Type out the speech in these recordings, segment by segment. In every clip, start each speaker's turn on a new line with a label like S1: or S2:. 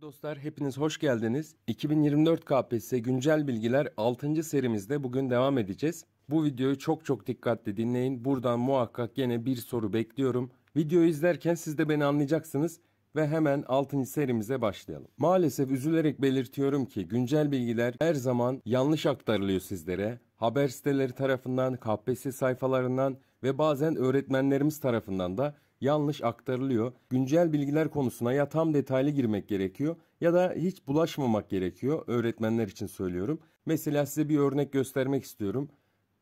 S1: Dostlar hepiniz hoş geldiniz. 2024 KPSS güncel bilgiler 6. serimizde bugün devam edeceğiz. Bu videoyu çok çok dikkatli dinleyin. Buradan muhakkak yine bir soru bekliyorum. Videoyu izlerken siz de beni anlayacaksınız ve hemen 6. serimize başlayalım. Maalesef üzülerek belirtiyorum ki güncel bilgiler her zaman yanlış aktarılıyor sizlere. Haber siteleri tarafından, KPSS sayfalarından ve bazen öğretmenlerimiz tarafından da yanlış aktarılıyor. Güncel bilgiler konusuna ya tam detaylı girmek gerekiyor ya da hiç bulaşmamak gerekiyor. Öğretmenler için söylüyorum. Mesela size bir örnek göstermek istiyorum.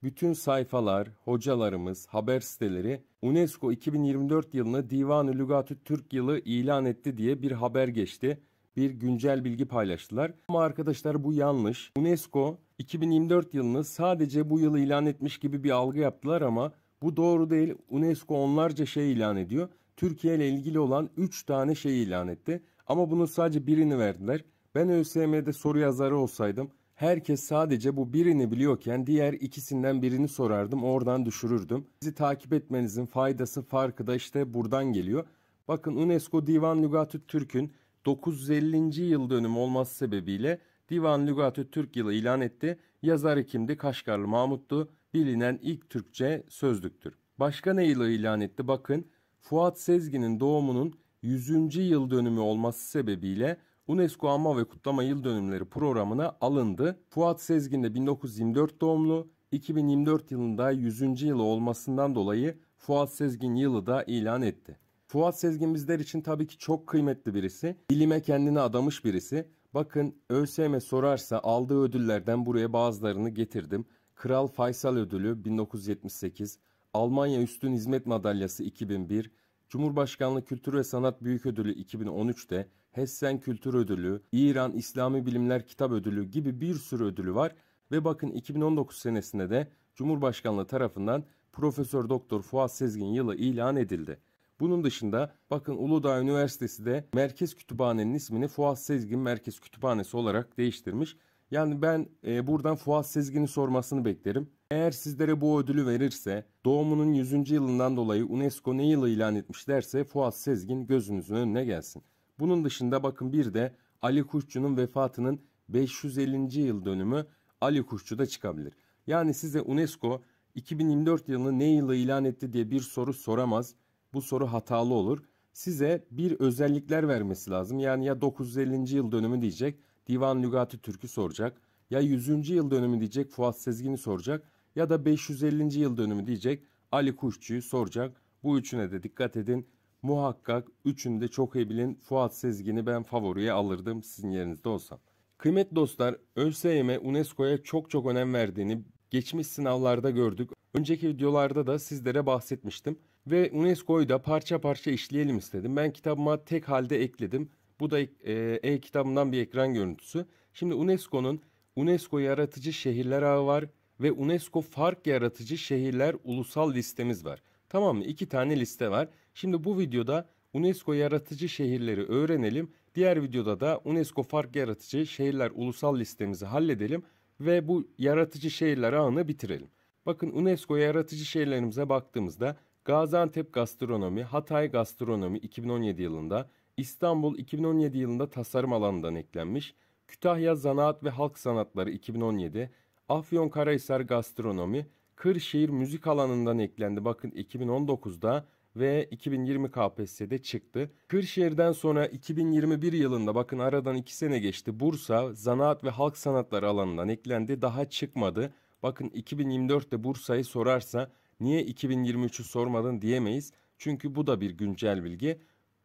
S1: Bütün sayfalar, hocalarımız, haber siteleri UNESCO 2024 yılını Divan-ı Lügatü Türk yılı ilan etti diye bir haber geçti. Bir güncel bilgi paylaştılar. Ama arkadaşlar bu yanlış. UNESCO 2024 yılını sadece bu yıl ilan etmiş gibi bir algı yaptılar ama bu doğru değil. UNESCO onlarca şey ilan ediyor. Türkiye ile ilgili olan 3 tane şey ilan etti. Ama bunun sadece birini verdiler. Ben ÖSYM'de soru yazarı olsaydım herkes sadece bu birini biliyorken diğer ikisinden birini sorardım oradan düşürürdüm. Bizi takip etmenizin faydası farkı da işte buradan geliyor. Bakın UNESCO Divan Lügatü Türk'ün 950. yıl dönümü olması sebebiyle Divan Lügatü Türk yılı ilan etti. Yazarı kimdi? Kaşgarlı Mahmut'tu. Bilinen ilk Türkçe sözlüktür. Başka ne yılı ilan etti? Bakın Fuat Sezgin'in doğumunun 100. yıl dönümü olması sebebiyle UNESCO Anma ve Kutlama Yıl Dönümleri programına alındı. Fuat Sezgin de 1924 doğumlu, 2024 yılında 100. yılı olmasından dolayı Fuat Sezgin yılı da ilan etti. Fuat Sezgin bizler için tabii ki çok kıymetli birisi, bilime kendini adamış birisi. Bakın ÖSYM sorarsa aldığı ödüllerden buraya bazılarını getirdim. Kral Faysal Ödülü 1978, Almanya Üstün Hizmet Madalyası 2001, Cumhurbaşkanlığı Kültür ve Sanat Büyük Ödülü 2013'te, Hessen Kültür Ödülü, İran İslami Bilimler Kitap Ödülü gibi bir sürü ödülü var ve bakın 2019 senesinde de Cumhurbaşkanlığı tarafından Profesör Doktor Fuat Sezgin yılı ilan edildi. Bunun dışında bakın Uludağ Üniversitesi de Merkez Kütüphane'nin ismini Fuat Sezgin Merkez Kütüphanesi olarak değiştirmiş. Yani ben e, buradan Fuat Sezgin'i sormasını beklerim. Eğer sizlere bu ödülü verirse, doğumunun 100. yılından dolayı UNESCO ne yılı ilan etmiş derse Fuat Sezgin gözünüzün önüne gelsin. Bunun dışında bakın bir de Ali Kuşçu'nun vefatının 550. yıl dönümü Ali Kuşçu da çıkabilir. Yani size UNESCO 2024 yılını ne yılı ilan etti diye bir soru soramaz bu soru hatalı olur. Size bir özellikler vermesi lazım. Yani ya 950. yıl dönümü diyecek, Divan Lügati Türk'ü soracak. Ya 100. yıl dönümü diyecek, Fuat Sezgin'i soracak. Ya da 550. yıl dönümü diyecek, Ali Kuşçu'yu soracak. Bu üçüne de dikkat edin. Muhakkak üçünü de çok iyi bilin. Fuat Sezgin'i ben favoriye alırdım sizin yerinizde olsam. Kıymetli dostlar, ÖSYM UNESCO'ya çok çok önem verdiğini geçmiş sınavlarda gördük. Önceki videolarda da sizlere bahsetmiştim ve UNESCO'yu da parça parça işleyelim istedim. Ben kitabıma tek halde ekledim. Bu da e-kitabından e bir ekran görüntüsü. Şimdi UNESCO'nun UNESCO Yaratıcı Şehirler Ağı var ve UNESCO Fark Yaratıcı Şehirler Ulusal Listemiz var. Tamam mı? İki tane liste var. Şimdi bu videoda UNESCO Yaratıcı Şehirleri öğrenelim. Diğer videoda da UNESCO Fark Yaratıcı Şehirler Ulusal Listemizi halledelim ve bu yaratıcı şehirler ağını bitirelim. Bakın UNESCO yaratıcı şehirlerimize baktığımızda Gaziantep Gastronomi, Hatay Gastronomi 2017 yılında, İstanbul 2017 yılında tasarım alanından eklenmiş, Kütahya Zanaat ve Halk Sanatları 2017, Afyonkarahisar Gastronomi, Kırşehir Müzik alanından eklendi bakın 2019'da ve 2020 KPSS'de çıktı. Kırşehir'den sonra 2021 yılında bakın aradan 2 sene geçti. Bursa Zanaat ve Halk Sanatları alanından eklendi. Daha çıkmadı. Bakın 2024'te Bursa'yı sorarsa niye 2023'ü sormadın diyemeyiz. Çünkü bu da bir güncel bilgi.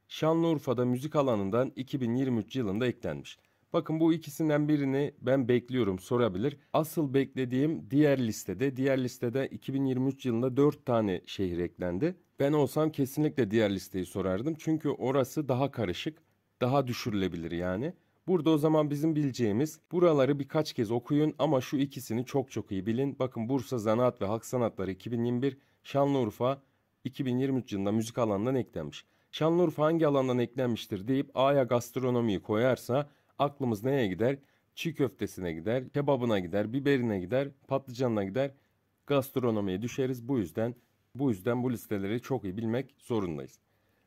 S1: Şanlıurfa'da müzik alanından 2023 yılında eklenmiş. Bakın bu ikisinden birini ben bekliyorum sorabilir. Asıl beklediğim diğer listede. Diğer listede 2023 yılında 4 tane şehir eklendi. Ben olsam kesinlikle diğer listeyi sorardım. Çünkü orası daha karışık, daha düşürülebilir yani. Burada o zaman bizim bileceğimiz buraları birkaç kez okuyun ama şu ikisini çok çok iyi bilin. Bakın Bursa Zanaat ve Halk Sanatları 2021 Şanlıurfa 2023 yılında müzik alanından eklenmiş. Şanlıurfa hangi alandan eklenmiştir deyip A'ya gastronomiyi koyarsa aklımız neye gider? Çiğ köftesine gider, kebabına gider, biberine gider, patlıcanına gider. Gastronomiye düşeriz. Bu yüzden bu yüzden bu listeleri çok iyi bilmek zorundayız.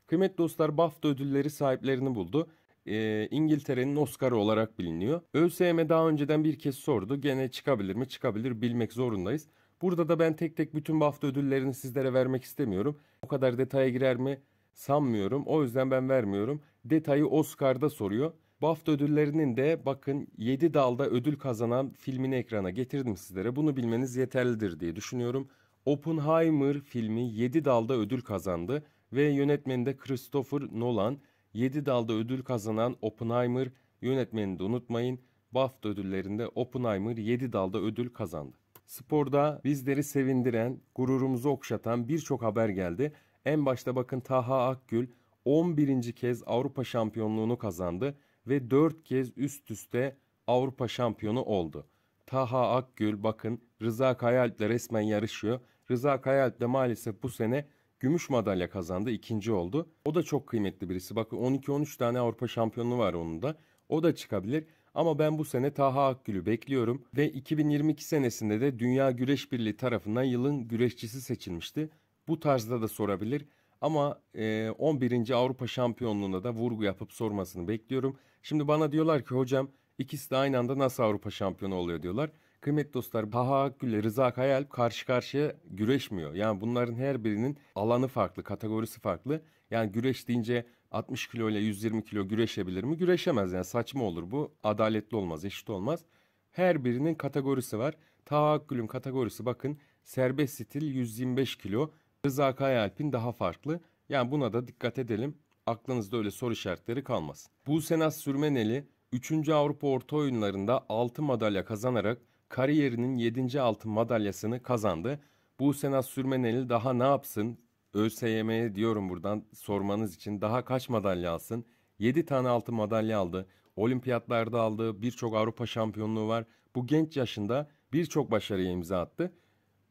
S1: Kıymetli dostlar BAFTA ödülleri sahiplerini buldu e, İngiltere'nin Oscar'ı olarak biliniyor. ÖSYM daha önceden bir kez sordu. Gene çıkabilir mi? Çıkabilir bilmek zorundayız. Burada da ben tek tek bütün bu ödüllerini sizlere vermek istemiyorum. O kadar detaya girer mi sanmıyorum. O yüzden ben vermiyorum. Detayı Oscar'da soruyor. Bu ödüllerinin de bakın 7 dalda ödül kazanan filmini ekrana getirdim sizlere. Bunu bilmeniz yeterlidir diye düşünüyorum. Oppenheimer filmi 7 dalda ödül kazandı ve yönetmeni de Christopher Nolan. 7 dalda ödül kazanan Oppenheimer yönetmenini de unutmayın. BAFTA ödüllerinde Oppenheimer 7 dalda ödül kazandı. Sporda bizleri sevindiren, gururumuzu okşatan birçok haber geldi. En başta bakın Taha Akgül 11. kez Avrupa şampiyonluğunu kazandı ve 4 kez üst üste Avrupa şampiyonu oldu. Taha Akgül bakın Rıza Kayalp'le resmen yarışıyor. Rıza Kayalp de maalesef bu sene gümüş madalya kazandı, ikinci oldu. O da çok kıymetli birisi. Bakın 12-13 tane Avrupa şampiyonu var onun da. O da çıkabilir. Ama ben bu sene Taha Akgül'ü bekliyorum ve 2022 senesinde de Dünya Güreş Birliği tarafından yılın güreşçisi seçilmişti. Bu tarzda da sorabilir ama e, 11. Avrupa şampiyonluğunda da vurgu yapıp sormasını bekliyorum. Şimdi bana diyorlar ki hocam ikisi de aynı anda nasıl Avrupa Şampiyonu oluyor diyorlar. Kıymetli dostlar Taha Akgül Rıza Kayalp karşı karşıya güreşmiyor. Yani bunların her birinin alanı farklı, kategorisi farklı. Yani güreş deyince 60 kilo ile 120 kilo güreşebilir mi? Güreşemez yani saçma olur bu. Adaletli olmaz, eşit olmaz. Her birinin kategorisi var. Taha Akgül'ün kategorisi bakın serbest stil 125 kilo. Rıza Kayalp'in daha farklı. Yani buna da dikkat edelim. Aklınızda öyle soru işaretleri kalmasın. Bu Busenas Sürmeneli 3. Avrupa Orta Oyunlarında 6 madalya kazanarak kariyerinin 7. altın madalyasını kazandı. Bu Senat Sürmeneli daha ne yapsın? ÖSYM'ye diyorum buradan sormanız için daha kaç madalya alsın? 7 tane altın madalya aldı. Olimpiyatlarda aldı. Birçok Avrupa şampiyonluğu var. Bu genç yaşında birçok başarıya imza attı.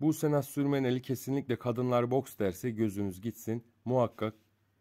S1: Bu Senat Sürmeneli kesinlikle kadınlar boks derse gözünüz gitsin. Muhakkak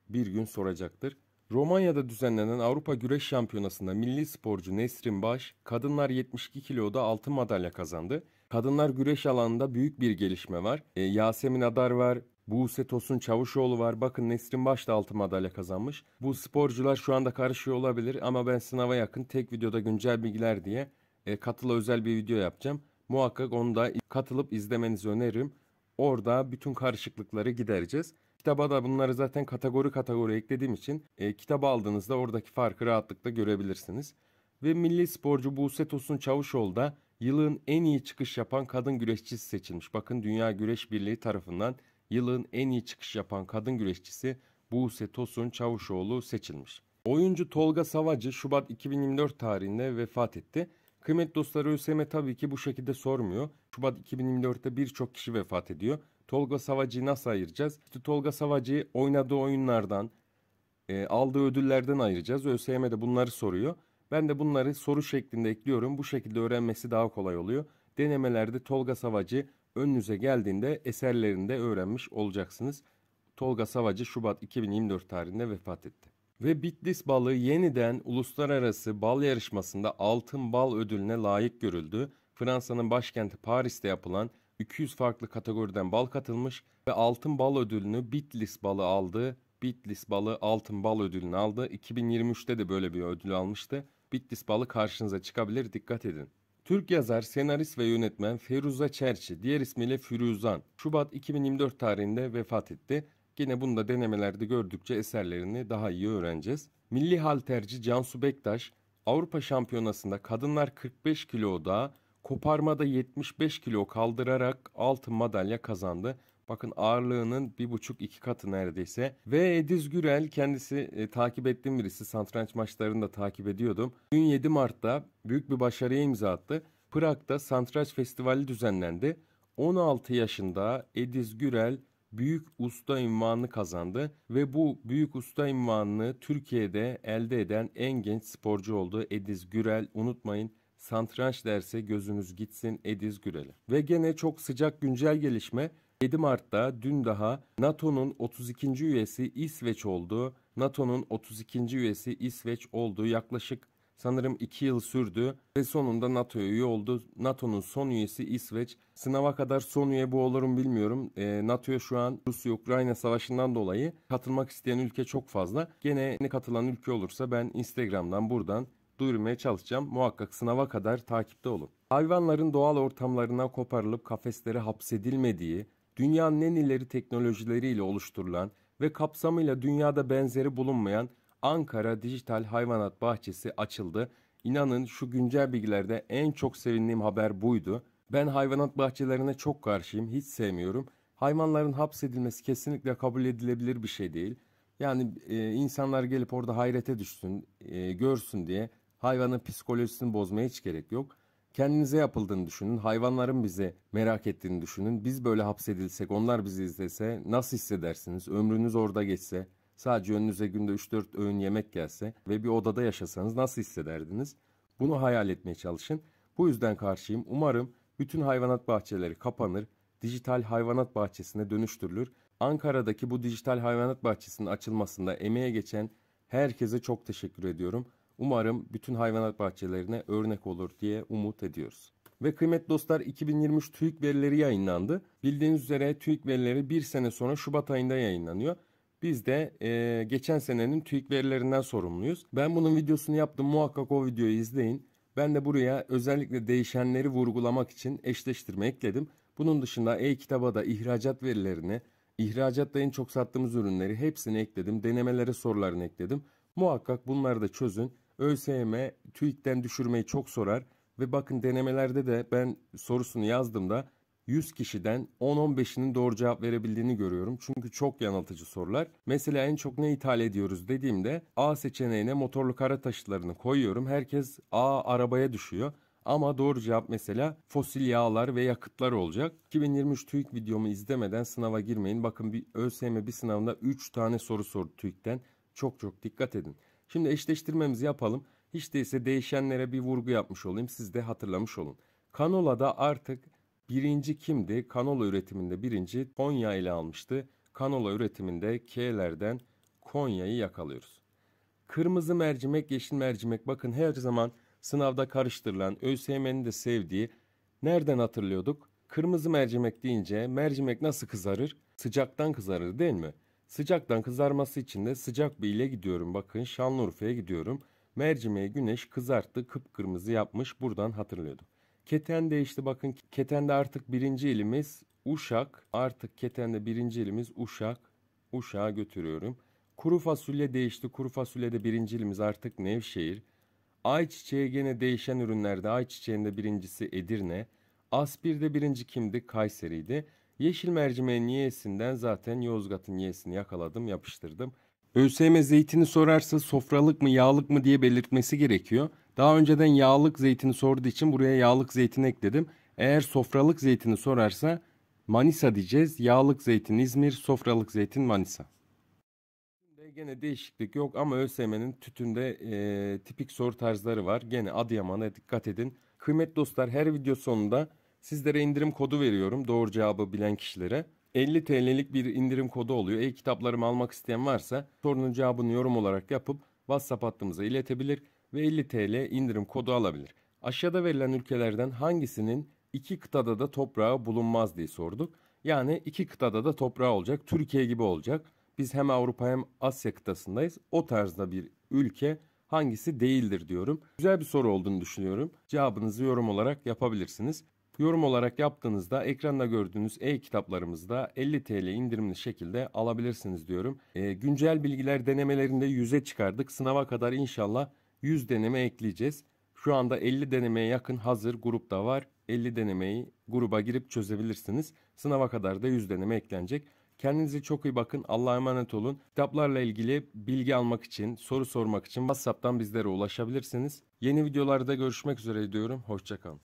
S1: bir gün soracaktır. Romanya'da düzenlenen Avrupa Güreş Şampiyonası'nda milli sporcu Nesrin Baş, kadınlar 72 kiloda altın madalya kazandı. Kadınlar güreş alanında büyük bir gelişme var. E, Yasemin Adar var, Buse Tosun Çavuşoğlu var. Bakın Nesrin Baş da altın madalya kazanmış. Bu sporcular şu anda karışıyor olabilir ama ben sınava yakın tek videoda güncel bilgiler diye e, katıla özel bir video yapacağım. Muhakkak onu da katılıp izlemenizi öneririm. Orada bütün karışıklıkları gidereceğiz. Kitaba da bunları zaten kategori kategori eklediğim için e, kitabı aldığınızda oradaki farkı rahatlıkla görebilirsiniz. Ve milli sporcu Buse Tosun Çavuşoğlu da yılın en iyi çıkış yapan kadın güreşçisi seçilmiş. Bakın Dünya Güreş Birliği tarafından yılın en iyi çıkış yapan kadın güreşçisi Buse Tosun Çavuşoğlu seçilmiş. Oyuncu Tolga Savacı Şubat 2024 tarihinde vefat etti. Kıymetli dostları ÖSYM tabii ki bu şekilde sormuyor. Şubat 2024'te birçok kişi vefat ediyor. Tolga Savacı'yı nasıl ayıracağız? İşte Tolga Savacı'yı oynadığı oyunlardan, e, aldığı ödüllerden ayıracağız. ÖSYM de bunları soruyor. Ben de bunları soru şeklinde ekliyorum. Bu şekilde öğrenmesi daha kolay oluyor. Denemelerde Tolga Savacı önünüze geldiğinde eserlerinde öğrenmiş olacaksınız. Tolga Savacı Şubat 2024 tarihinde vefat etti. Ve Bitlis balığı yeniden uluslararası bal yarışmasında altın bal ödülüne layık görüldü. Fransa'nın başkenti Paris'te yapılan 200 farklı kategoriden bal katılmış ve altın bal ödülünü Bitlis balığı aldı. Bitlis balı altın bal ödülünü aldı. 2023'te de böyle bir ödül almıştı. Bitlis balı karşınıza çıkabilir dikkat edin. Türk yazar, senarist ve yönetmen Feruza Çerçi, diğer ismiyle Firuzan, Şubat 2024 tarihinde vefat etti. Yine bunu da denemelerde gördükçe eserlerini daha iyi öğreneceğiz. Milli halterci Cansu Bektaş Avrupa Şampiyonası'nda kadınlar 45 kiloda, koparmada 75 kilo kaldırarak altın madalya kazandı. Bakın ağırlığının bir buçuk iki katı neredeyse. Ve Ediz Gürel kendisi e, takip ettiğim birisi. Santranç maçlarını da takip ediyordum. Dün 7 Mart'ta büyük bir başarıya imza attı. Prag'da Santranç Festivali düzenlendi. 16 yaşında Ediz Gürel büyük usta ünvanını kazandı ve bu büyük usta ünvanını Türkiye'de elde eden en genç sporcu oldu Ediz Gürel. Unutmayın santranç derse gözünüz gitsin Ediz Gürel'e. Ve gene çok sıcak güncel gelişme 7 Mart'ta dün daha NATO'nun 32. üyesi İsveç oldu. NATO'nun 32. üyesi İsveç oldu. yaklaşık sanırım iki yıl sürdü ve sonunda NATO üye oldu. NATO'nun son üyesi İsveç. Sınava kadar son üye bu olurum bilmiyorum. E, NATO'ya şu an Rusya-Ukrayna savaşından dolayı katılmak isteyen ülke çok fazla. Gene ne katılan ülke olursa ben Instagram'dan buradan duyurmaya çalışacağım. Muhakkak sınava kadar takipte olun. Hayvanların doğal ortamlarına koparılıp kafeslere hapsedilmediği, dünyanın en ileri teknolojileriyle oluşturulan ve kapsamıyla dünyada benzeri bulunmayan Ankara Dijital Hayvanat Bahçesi açıldı. İnanın şu güncel bilgilerde en çok sevindiğim haber buydu. Ben hayvanat bahçelerine çok karşıyım, hiç sevmiyorum. Hayvanların hapsedilmesi kesinlikle kabul edilebilir bir şey değil. Yani e, insanlar gelip orada hayrete düşsün, e, görsün diye hayvanın psikolojisini bozmaya hiç gerek yok. Kendinize yapıldığını düşünün, hayvanların bizi merak ettiğini düşünün. Biz böyle hapsedilsek, onlar bizi izlese nasıl hissedersiniz? Ömrünüz orada geçse, Sadece önünüze günde 3-4 öğün yemek gelse ve bir odada yaşasanız nasıl hissederdiniz? Bunu hayal etmeye çalışın. Bu yüzden karşıyım. Umarım bütün hayvanat bahçeleri kapanır, dijital hayvanat bahçesine dönüştürülür. Ankara'daki bu dijital hayvanat bahçesinin açılmasında emeğe geçen herkese çok teşekkür ediyorum. Umarım bütün hayvanat bahçelerine örnek olur diye umut ediyoruz. Ve kıymetli dostlar 2023 TÜİK verileri yayınlandı. Bildiğiniz üzere TÜİK verileri bir sene sonra Şubat ayında yayınlanıyor. Biz de e, geçen senenin TÜİK verilerinden sorumluyuz. Ben bunun videosunu yaptım. Muhakkak o videoyu izleyin. Ben de buraya özellikle değişenleri vurgulamak için eşleştirme ekledim. Bunun dışında e-kitaba da ihracat verilerini, ihracatta en çok sattığımız ürünleri hepsini ekledim. Denemelere sorularını ekledim. Muhakkak bunları da çözün. ÖSYM TÜİK'ten düşürmeyi çok sorar ve bakın denemelerde de ben sorusunu yazdığımda 100 kişiden 10-15'inin doğru cevap verebildiğini görüyorum. Çünkü çok yanıltıcı sorular. Mesela en çok ne ithal ediyoruz dediğimde A seçeneğine motorlu kara taşıtlarını koyuyorum. Herkes A arabaya düşüyor. Ama doğru cevap mesela fosil yağlar ve yakıtlar olacak. 2023 TÜİK videomu izlemeden sınava girmeyin. Bakın bir ÖSYM bir sınavında 3 tane soru sordu TÜİK'ten. Çok çok dikkat edin. Şimdi eşleştirmemizi yapalım. Hiç değilse değişenlere bir vurgu yapmış olayım. Siz de hatırlamış olun. Kanola'da artık Birinci kimdi? Kanola üretiminde birinci Konya ile almıştı. Kanola üretiminde K'lerden Konya'yı yakalıyoruz. Kırmızı mercimek, yeşil mercimek bakın her zaman sınavda karıştırılan, ÖSYM'nin de sevdiği nereden hatırlıyorduk? Kırmızı mercimek deyince mercimek nasıl kızarır? Sıcaktan kızarır değil mi? Sıcaktan kızarması için de sıcak bir ile gidiyorum. Bakın Şanlıurfa'ya gidiyorum. Mercimeği güneş kızarttı, kıpkırmızı yapmış. Buradan hatırlıyorduk. Keten değişti bakın. Keten'de artık birinci ilimiz Uşak. Artık Keten'de birinci ilimiz Uşak. Uşak'a götürüyorum. Kuru fasulye değişti. Kuru fasulyede birinci ilimiz artık Nevşehir. Ayçiçeği gene değişen ürünlerde ayçiçeğinde birincisi Edirne. Aspir'de birinci kimdi? Kayseri'ydi. Yeşil mercimeğin niyesinden zaten Yozgat'ın niyesini yakaladım, yapıştırdım. ÖSYM zeytini sorarsa sofralık mı yağlık mı diye belirtmesi gerekiyor. Daha önceden yağlık zeytini sorduğu için buraya yağlık zeytin ekledim. Eğer sofralık zeytini sorarsa Manisa diyeceğiz. Yağlık zeytin İzmir, sofralık zeytin Manisa. Şimdi Gene değişiklik yok ama ÖSYM'nin tütünde e, tipik soru tarzları var. Gene Adıyaman'a dikkat edin. Kıymet dostlar her video sonunda sizlere indirim kodu veriyorum doğru cevabı bilen kişilere. 50 TL'lik bir indirim kodu oluyor. E-kitaplarımı almak isteyen varsa sorunun cevabını yorum olarak yapıp WhatsApp hattımıza iletebilir ve 50 TL indirim kodu alabilir. Aşağıda verilen ülkelerden hangisinin iki kıtada da toprağı bulunmaz diye sorduk. Yani iki kıtada da toprağı olacak. Türkiye gibi olacak. Biz hem Avrupa hem Asya kıtasındayız. O tarzda bir ülke hangisi değildir diyorum. Güzel bir soru olduğunu düşünüyorum. Cevabınızı yorum olarak yapabilirsiniz. Yorum olarak yaptığınızda ekranda gördüğünüz e-kitaplarımızda 50 TL indirimli şekilde alabilirsiniz diyorum. E, güncel bilgiler denemelerinde 100'e çıkardık. Sınava kadar inşallah 100 deneme ekleyeceğiz. Şu anda 50 denemeye yakın hazır grupta var. 50 denemeyi gruba girip çözebilirsiniz. Sınava kadar da 100 deneme eklenecek. Kendinize çok iyi bakın. Allah'a emanet olun. Kitaplarla ilgili bilgi almak için, soru sormak için WhatsApp'tan bizlere ulaşabilirsiniz. Yeni videolarda görüşmek üzere diyorum. Hoşçakalın.